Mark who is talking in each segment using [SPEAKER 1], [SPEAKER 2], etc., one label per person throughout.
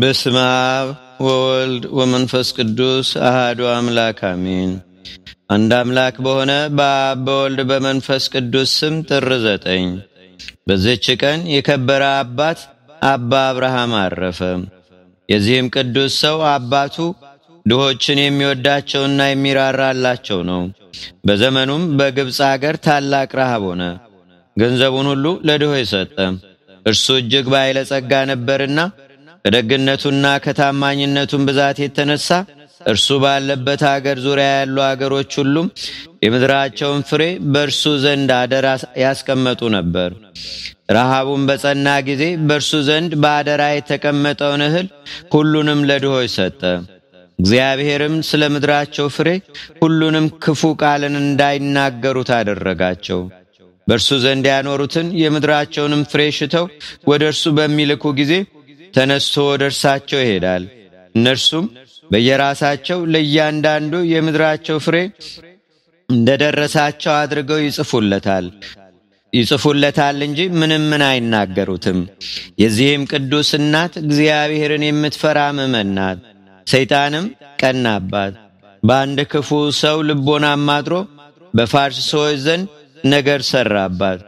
[SPEAKER 1] በስመ አብ ወወልድ ወመንፈስ ቅዱስ አህዱ አምላክ አሜን። አንድ አምላክ በሆነ በአብ በወልድ በመንፈስ ቅዱስ ስም ጥር ዘጠኝ በዚች ቀን የከበረ አባት አባ አብርሃም አረፈ። የዚህም ቅዱስ ሰው አባቱ ድሆችን የሚወዳቸውና የሚራራላቸው ነው። በዘመኑም በግብፅ አገር ታላቅ ረሃብ ሆነ። ገንዘቡን ሁሉ ለድሆ የሰጠ እርሱ እጅግ ባለጸጋ ነበርና ከደግነቱና ከታማኝነቱን ብዛት የተነሳ እርሱ ባለበት አገር ዙሪያ ያሉ አገሮች ሁሉም የምድራቸውን ፍሬ በእርሱ ዘንድ አደራ ያስቀመጡ ነበር። ረሃቡን በጸና ጊዜ በእርሱ ዘንድ በአደራ የተቀመጠውን እህል ሁሉንም ለድሆች ሰጠ። እግዚአብሔርም ስለ ምድራቸው ፍሬ ሁሉንም ክፉ ቃልን እንዳይናገሩት አደረጋቸው። በእርሱ ዘንድ ያኖሩትን የምድራቸውንም ፍሬ ሽተው ወደ እርሱ በሚልኩ ጊዜ ተነስቶ ወደ እርሳቸው ይሄዳል። እነርሱም በየራሳቸው ለእያንዳንዱ የምድራቸው ፍሬ እንደደረሳቸው አድርገው ይጽፉለታል ይጽፉለታል እንጂ ምንም ምን አይናገሩትም። የዚህም ቅዱስ እናት እግዚአብሔርን የምትፈራ ምእመን ሰይጣንም ቀናባት። በአንድ ክፉ ሰው ልቦና አማጥሮ በፋርስ ሰዎች ዘንድ ነገር ሰራባት።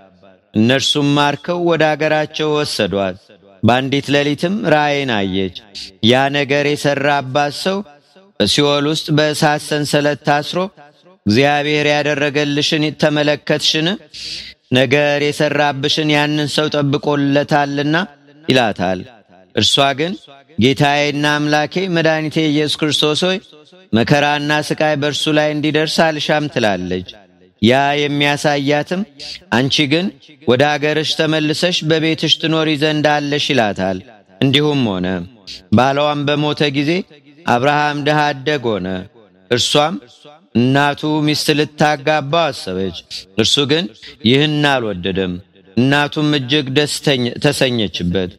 [SPEAKER 1] እነርሱም ማርከው ወደ አገራቸው ወሰዷት። በአንዲት ሌሊትም ራእይን አየች። ያ ነገር የሠራባት ሰው በሲኦል ውስጥ በእሳት ሰንሰለት ታስሮ እግዚአብሔር ያደረገልሽን ተመለከትሽን? ነገር የሠራብሽን ያንን ሰው ጠብቆለታልና ይላታል። እርሷ ግን ጌታዬና አምላኬ መድኃኒቴ ኢየሱስ ክርስቶስ ሆይ መከራና ሥቃይ በእርሱ ላይ እንዲደርስ አልሻም ትላለች። ያ የሚያሳያትም አንቺ ግን ወደ አገርሽ ተመልሰሽ በቤትሽ ትኖሪ ዘንድ አለሽ ይላታል። እንዲሁም ሆነ። ባለዋም በሞተ ጊዜ አብርሃም ድሃ አደግ ሆነ። እርሷም እናቱ ሚስት ልታጋባው አሰበች። እርሱ ግን ይህን አልወደደም። እናቱም እጅግ ደስ ተሰኘችበት።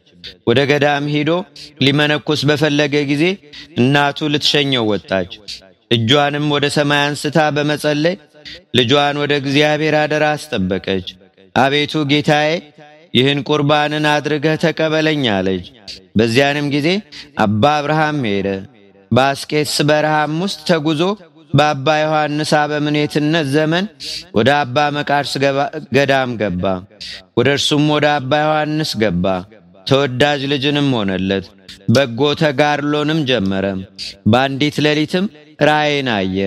[SPEAKER 1] ወደ ገዳም ሂዶ ሊመነኩስ በፈለገ ጊዜ እናቱ ልትሸኘው ወጣች። እጇንም ወደ ሰማይ አንስታ በመጸለይ ልጇን ወደ እግዚአብሔር አደራ አስጠበቀች። አቤቱ ጌታዬ ይህን ቁርባንን አድርገህ ተቀበለኝ አለች። በዚያንም ጊዜ አባ አብርሃም ሄደ። በአስቄትስ በረሃም ውስጥ ተጉዞ በአባ ዮሐንስ አበምኔትነት ዘመን ወደ አባ መቃርስ ገዳም ገባ። ወደ እርሱም ወደ አባ ዮሐንስ ገባ። ተወዳጅ ልጅንም ሆነለት። በጎ ተጋድሎንም ጀመረ። በአንዲት ሌሊትም ራእይን አየ።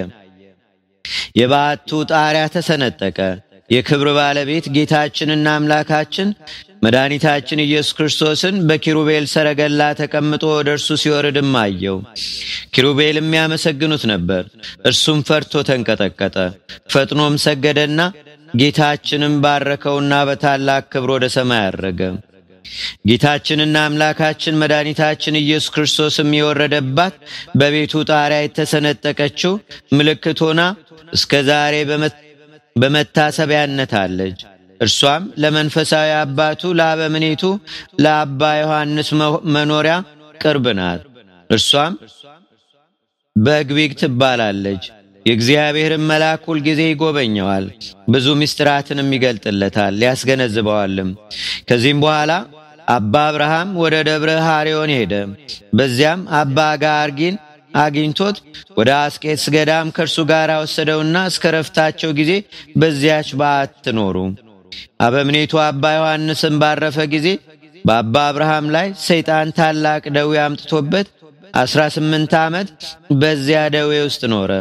[SPEAKER 1] የባቱ ጣሪያ ተሰነጠቀ። የክብር ባለቤት ጌታችንና አምላካችን መድኃኒታችን ኢየሱስ ክርስቶስን በኪሩቤል ሰረገላ ተቀምጦ ወደ እርሱ ሲወርድም አየው። ኪሩቤል የሚያመሰግኑት ነበር። እርሱም ፈርቶ ተንቀጠቀጠ። ፈጥኖም ሰገደና ጌታችንም ባረከውና በታላቅ ክብር ወደ ሰማይ አረገ። ጌታችንና አምላካችን መድኃኒታችን ኢየሱስ ክርስቶስም የወረደባት በቤቱ ጣሪያ የተሰነጠቀችው ምልክት ሆና እስከ ዛሬ በመታሰቢያነት አለች። እርሷም ለመንፈሳዊ አባቱ ለአበምኔቱ ለአባ ዮሐንስ መኖሪያ ቅርብ ናት። እርሷም በግቢግ ትባላለች። የእግዚአብሔርን መልአክ ሁል ጊዜ ይጎበኘዋል፣ ብዙ ምስጢራትንም ይገልጥለታል፣ ሊያስገነዝበዋልም። ከዚህም በኋላ አባ አብርሃም ወደ ደብረ ሐሪዮን ሄደ። በዚያም አባ ጋርጊን አግኝቶት ወደ አስቄትስ ገዳም ከእርሱ ጋር ወሰደውና እስከ ረፍታቸው ጊዜ በዚያች በዓት ኖሩ። አበምኔቱ አባ ዮሐንስን ባረፈ ጊዜ በአባ አብርሃም ላይ ሰይጣን ታላቅ ደዌ አምጥቶበት አስራ ስምንት ዓመት በዚያ ደዌ ውስጥ ኖረ።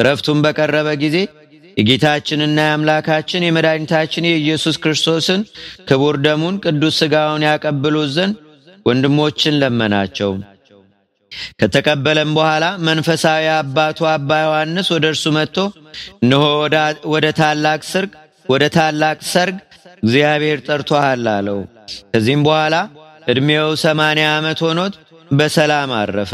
[SPEAKER 1] እረፍቱን በቀረበ ጊዜ የጌታችንና የአምላካችን የመድኃኒታችን የኢየሱስ ክርስቶስን ክቡር ደሙን ቅዱስ ሥጋውን ያቀብሉት ዘንድ ወንድሞችን ለመናቸው። ከተቀበለም በኋላ መንፈሳዊ አባቱ አባ ዮሐንስ ወደ እርሱ መጥቶ እነሆ ወደ ታላቅ ሰርግ ወደ ታላቅ ሰርግ እግዚአብሔር ጠርቶሃል አለው። ከዚህም በኋላ ዕድሜው ሰማንያ ዓመት ሆኖት በሰላም አረፈ።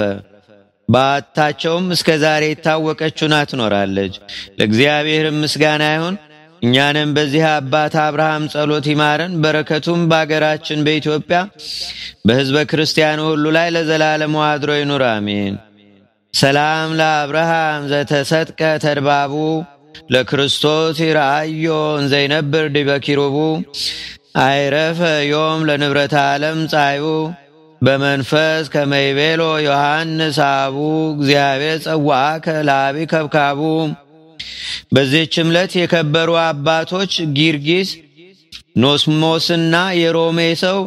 [SPEAKER 1] ባታቸውም እስከ ዛሬ የታወቀች ትኖራለች። ለእግዚአብሔር ምስጋና ይሁን። እኛንም በዚህ አባት አብርሃም ጸሎት ይማረን። በረከቱም በአገራችን በኢትዮጵያ በህዝበ ክርስቲያኑ ሁሉ ላይ ለዘላለሙ አድሮ ይኑር። አሜን። ሰላም ለአብርሃም ዘተሰጥቀ ተድባቡ ለክርስቶስ ይራዮ እንዘይነብር ዲበኪሩቡ አይረፈ ዮም ለንብረት ዓለም ጻዩ በመንፈስ ከመይቤሎ ዮሐንስ አቡ እግዚአብሔር ጸዋከ ላቢ ከብካቡ። በዚህች ዕለት የከበሩ አባቶች ጊርጊስ ኖስሞስና የሮሜ ሰው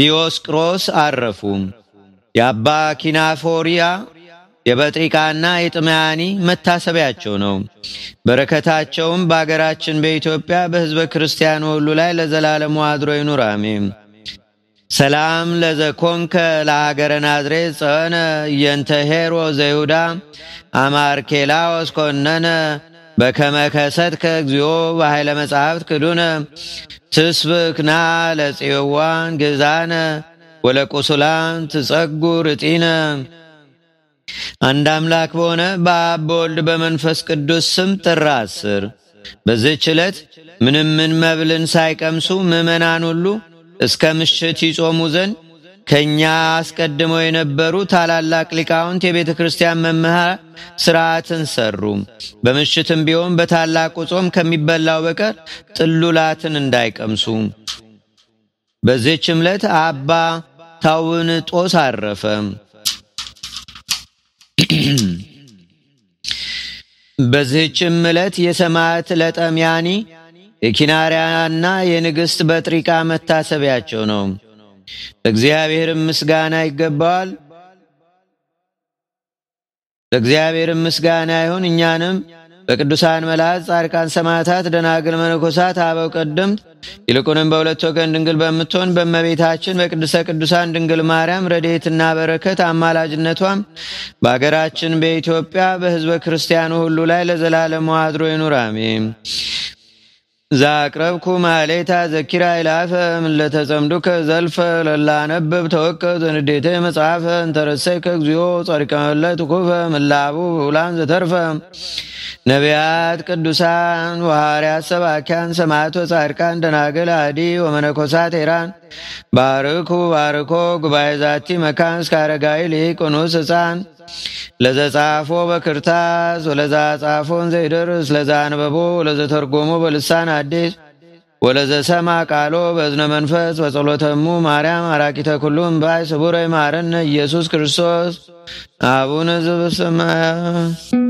[SPEAKER 1] ዲዮስቅሮስ አረፉ። የአባ ኪናፎሪያ የበጥሪቃና የጥምያኒ መታሰቢያቸው ነው። በረከታቸውም በአገራችን በኢትዮጵያ በሕዝበ ክርስቲያን ሁሉ ላይ ለዘላለሙ አድሮ ይኑር አሜን። ሰላም ለዘኮንከ ለሀገረ ናዝሬት ጸነ እየንተ ሄሮ ዘይሁዳ አማርኬላዎስ ኮነነ በከመከሰት ከእግዚኦ እግዚኦ በኃይለ መጻሕፍት ክዱነ ትስብክና ለጽዮዋን ግዛነ ወለቁስላን ትጸጉር እጢነ አንድ አምላክ በሆነ በአብ በወልድ በመንፈስ ቅዱስ ስም ጥር አስር በዚህች ዕለት ምንም ምን መብልን ሳይቀምሱ ምእመናን ሁሉ እስከ ምሽት ይጾሙ ዘንድ ከእኛ አስቀድመው የነበሩ ታላላቅ ሊቃውንት የቤተ ክርስቲያን መምሃ ስርዓትን ሰሩ። በምሽትም ቢሆን በታላቁ ጾም ከሚበላው በቀር ጥሉላትን እንዳይቀምሱ። በዚህች ዕለት አባ ታውን ጦስ አረፈ። በዚህችም ዕለት የሰማት ለጠምያኒ የኪናሪያና የንግሥት በጥሪቃ መታሰቢያቸው ነው። ለእግዚአብሔርም ምስጋና ይገባዋል። ለእግዚአብሔርም ምስጋና ይሁን። እኛንም በቅዱሳን መላእክት፣ ጻድቃን፣ ሰማዕታት፣ ደናግል፣ መነኮሳት፣ አበው ቀደምት ይልቁንም በሁለት ወገን ድንግል በምትሆን በእመቤታችን በቅድስተ ቅዱሳን ድንግል ማርያም ረድኤትና በረከት አማላጅነቷም በአገራችን በኢትዮጵያ በሕዝበ ክርስቲያኑ ሁሉ ላይ ለዘላለም አድሮ ይኑር አሜን። ዛቅረብኩ ማሌታ ዘኪራ ይላፈ ምለተጸምዱከ ዘልፈ ለላነብብ ተወከብ ዘንዴተ መጽሐፈ እንተረሰይከ እግዚኦ ጸሪቀ መላይ ትኩፈ ምላቡ ብውላን ዘተርፈ ነቢያት ቅዱሳን ወሐዋርያት ሰባኪያን ሰማዕቶ ጻድቃን ደናግል አዲ ወመነኮሳት ኤራን ባርኩ ባርኮ ጉባኤ ዛቲ መካን እስከ አረጋዊ ሊቅ ኑስ ሕፃን ለዘጻፎ በክርታስ ወለዛ ጻፎን ዘይደርስ ለዛ አንበቦ ወለዘ በልሳን አዲስ ወለዘሰማ ቃሎ በዝነ መንፈስ በጸሎተሙ ማርያም አራቂተ ኩሉም ባይ ስቡረይ ማረነ ኢየሱስ ክርስቶስ አቡነ ዘበሰማያት